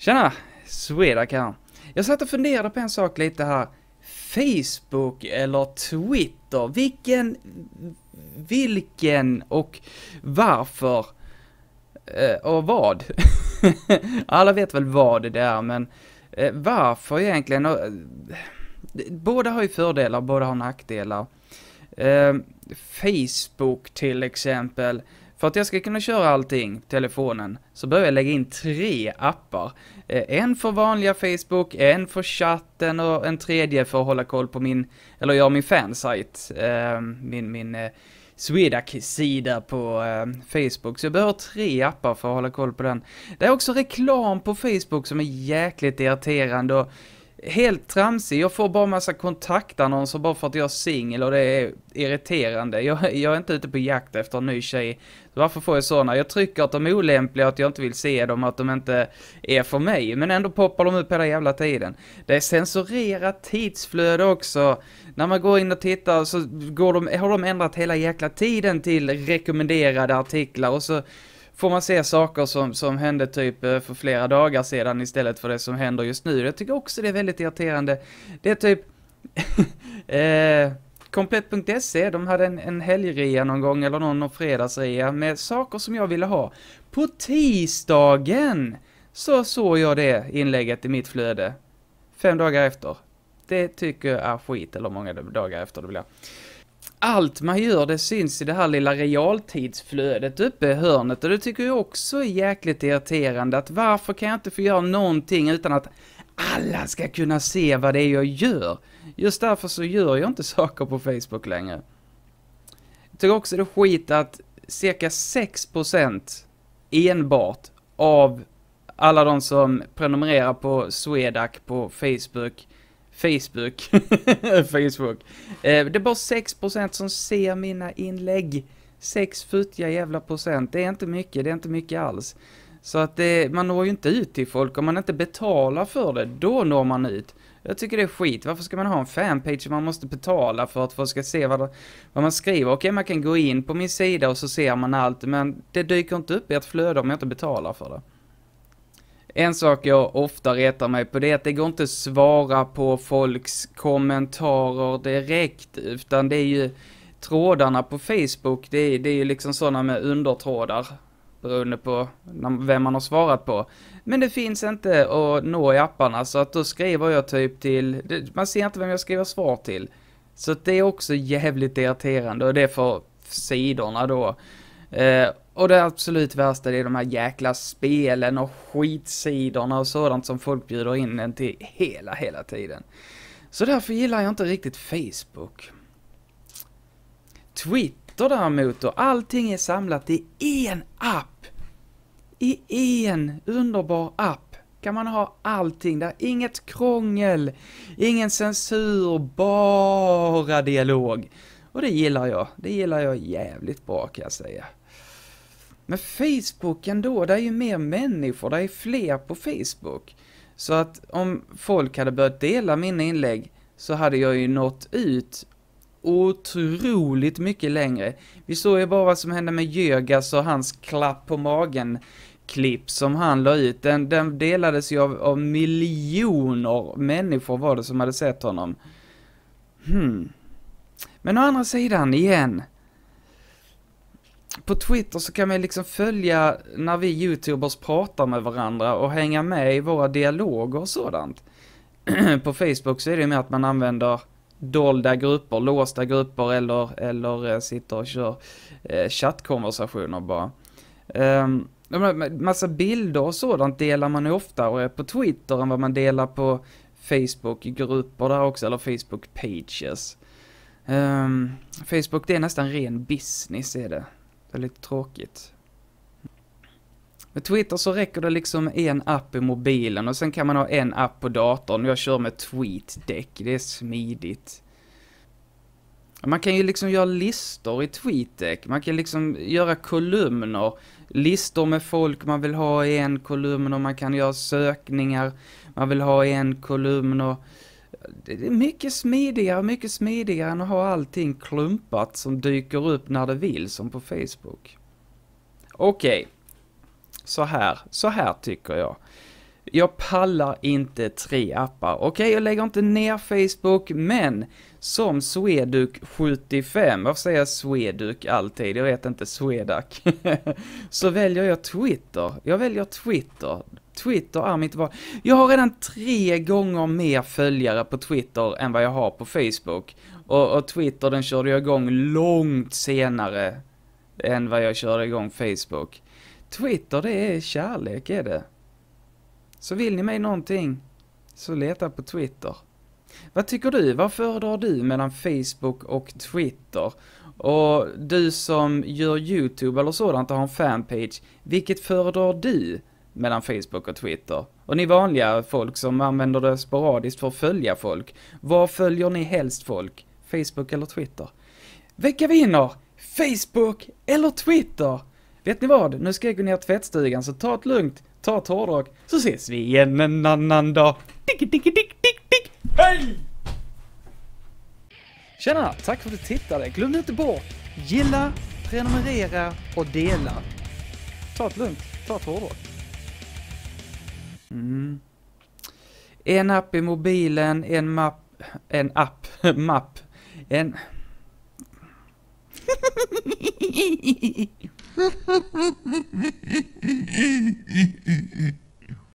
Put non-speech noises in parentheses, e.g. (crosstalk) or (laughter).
Tjena! Swedac här. Jag satt och funderade på en sak lite här. Facebook eller Twitter? Vilken, vilken och varför? Eh, och vad? (laughs) Alla vet väl vad det är, men eh, varför egentligen? Eh, båda har ju fördelar, båda har nackdelar. Facebook till exempel för att jag ska kunna köra allting, telefonen, så behöver jag lägga in tre appar. Eh, en för vanliga Facebook, en för chatten och en tredje för att hålla koll på min, eller göra min fansajt, eh, min, min eh, Swedac-sida på Facebook. Så jag behöver tre appar för att hålla koll på den. Det är också reklam på Facebook som är jäkligt irriterande och helt tramsig. Jag får bara massa kontaktannonser bara för att jag är singel och det är irriterande. Jag, jag, är inte ute på jakt efter en ny tjej. varför får jag sådana? Jag trycker att de är olämpliga, att jag inte vill se dem, att de inte är för mig. Men ändå poppar de upp hela jävla tiden. Det är censurerat tidsflöde också. När man går in och tittar så går de, har de ändrat hela jäkla tiden till rekommenderade artiklar och så får man se saker som, som hände typ eh, för flera dagar sedan istället för det som händer just nu. Jag tycker också det är väldigt irriterande. Det är typ... (laughs) eh, Komplett.se, de hade en, en helgrea någon gång, eller någon, någon fredagsrea, med saker som jag ville ha. På tisdagen så såg jag det inlägget i mitt flöde. Fem dagar efter. Det tycker jag är skit, eller många dagar efter det vill jag allt man gör det syns i det här lilla realtidsflödet uppe i hörnet och det tycker jag också är jäkligt irriterande att varför kan jag inte få göra någonting utan att alla ska kunna se vad det är jag gör. Just därför så gör jag inte (laughs) saker på Facebook längre. Jag tycker också det är skit att cirka 6% enbart av alla de som prenumererar på Swedac på Facebook Facebook. (laughs) Facebook. Eh, det är bara 6% som ser mina inlägg. 6 futtiga jävla procent. Det är inte mycket, det är inte mycket alls. Så att det, man når ju inte ut till folk. Om man inte betalar för det, då når man ut. Jag tycker det är skit. Varför ska man ha en fanpage man måste betala för att folk ska se vad, vad man skriver? Okej, man kan gå in på min sida och så ser man allt, men det dyker inte upp i ett flöde om jag inte betalar för det. En sak jag ofta retar mig på det är att det går inte att svara på folks kommentarer direkt, utan det är ju trådarna på Facebook, det är, det är ju liksom sådana med undertrådar, beroende på vem man har svarat på. Men det finns inte att nå i apparna, så att då skriver jag typ till, man ser inte vem jag skriver svar till. Så det är också jävligt irriterande och det är för sidorna då. Eh, och det absolut värsta det är de här jäkla spelen och skitsidorna och sådant som folk bjuder in en till hela, hela tiden. Så därför gillar jag inte riktigt Facebook. Twitter däremot och allting är samlat i en app. I en underbar app kan man ha allting där. Inget krångel, ingen censur, bara dialog. Och det gillar jag. Det gillar jag jävligt bra kan jag säga. Men Facebook ändå, det är ju mer människor, det är fler på Facebook. Så att om folk hade börjat dela mina inlägg så hade jag ju nått ut otroligt mycket längre. Vi såg ju bara vad som hände med Jögas och hans klapp på magen klipp som han la ut. Den, den delades ju av, av, miljoner människor var det som hade sett honom. Hmm. Men å andra sidan, igen på Twitter så kan man liksom följa när vi YouTubers pratar med varandra och hänga med i våra dialoger och sådant. (clears throat) på Facebook så är det ju mer att man använder dolda grupper, låsta grupper eller, eller eh, sitter och kör eh, chattkonversationer bara. Um, massa bilder och sådant delar man oftare på Twitter än vad man delar på Facebook-grupper där också, eller Facebook-pages. Um, ehm, Facebook det är nästan ren business är det. Det är lite tråkigt. Med Twitter så räcker det liksom en app i mobilen och sen kan man ha en app på datorn. Jag kör med TweetDeck, det är smidigt. Man kan ju liksom göra listor i TweetDeck, man kan liksom göra kolumner, listor med folk man vill ha i en kolumn och man kan göra sökningar, man vill ha i en kolumn och det är mycket smidigare, mycket smidigare än att ha allting klumpat som dyker upp när det vill, som på Facebook. Okej, okay. så här, så här tycker jag. Jag pallar inte tre appar. Okej, okay, jag lägger inte ner Facebook, men som Sweduk 75, varför säger jag Sweduk alltid? Jag vet inte, Swedac. (laughs) så väljer jag Twitter. Jag väljer Twitter. Twitter är mitt val. Jag har redan tre gånger mer följare på Twitter än vad jag har på Facebook. Och, och Twitter den körde jag igång långt senare än vad jag körde igång Facebook. Twitter det är kärlek är det. Så vill ni mig någonting så leta på Twitter. Vad tycker du? Vad föredrar du mellan Facebook och Twitter? Och du som gör YouTube eller sådant och har en fanpage, vilket föredrar du? mellan Facebook och Twitter. Och ni vanliga folk som använder det sporadiskt för att följa folk. Var följer ni helst folk? Facebook eller Twitter? Vecka vinner! Facebook eller Twitter? Vet ni vad? Nu ska jag gå ner till tvättstugan så ta ett lugnt, ta ett hårdrock, så ses vi igen en annan dag. Dick, dick, dick, dick, dick. Hej! Tjena! Tack för att du tittade. Glöm inte bort, gilla, prenumerera och dela. Ta ett lugnt, ta ett hårdrock. Mm. En app i mobilen, en mapp, en app, (laughs) mapp, en... (laughs)